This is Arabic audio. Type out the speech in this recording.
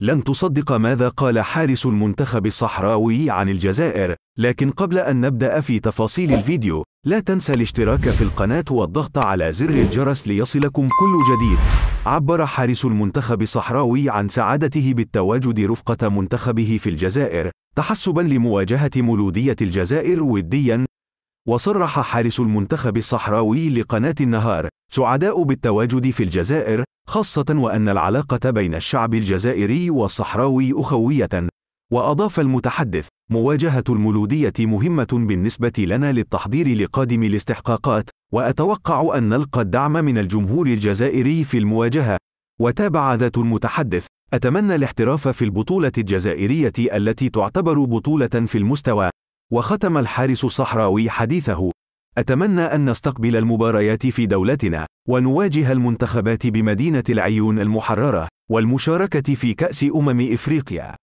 لن تصدق ماذا قال حارس المنتخب الصحراوي عن الجزائر، لكن قبل أن نبدأ في تفاصيل الفيديو، لا تنسى الاشتراك في القناة والضغط على زر الجرس ليصلكم كل جديد. عبر حارس المنتخب الصحراوي عن سعادته بالتواجد رفقة منتخبه في الجزائر، تحسبًا لمواجهة مولودية الجزائر وديًا. وصرح حارس المنتخب الصحراوي لقناة النهار: سعداء بالتواجد في الجزائر، خاصة وأن العلاقة بين الشعب الجزائري والصحراوي أخوية، وأضاف المتحدث: مواجهة المولودية مهمة بالنسبة لنا للتحضير لقادم الاستحقاقات، وأتوقع أن نلقى الدعم من الجمهور الجزائري في المواجهة، وتابع ذات المتحدث: أتمنى الاحتراف في البطولة الجزائرية التي تعتبر بطولة في المستوى، وختم الحارس الصحراوي حديثه: أتمنى أن نستقبل المباريات في دولتنا ونواجه المنتخبات بمدينة العيون المحررة والمشاركة في كأس أمم إفريقيا